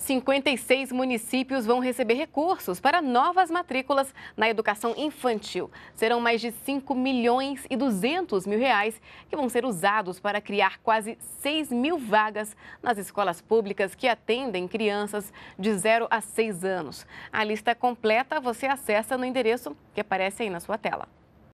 56 municípios vão receber recursos para novas matrículas na educação infantil. Serão mais de 5 milhões e 200 mil reais que vão ser usados para criar quase 6 mil vagas nas escolas públicas que atendem crianças de 0 a 6 anos. A lista completa você acessa no endereço que aparece aí na sua tela.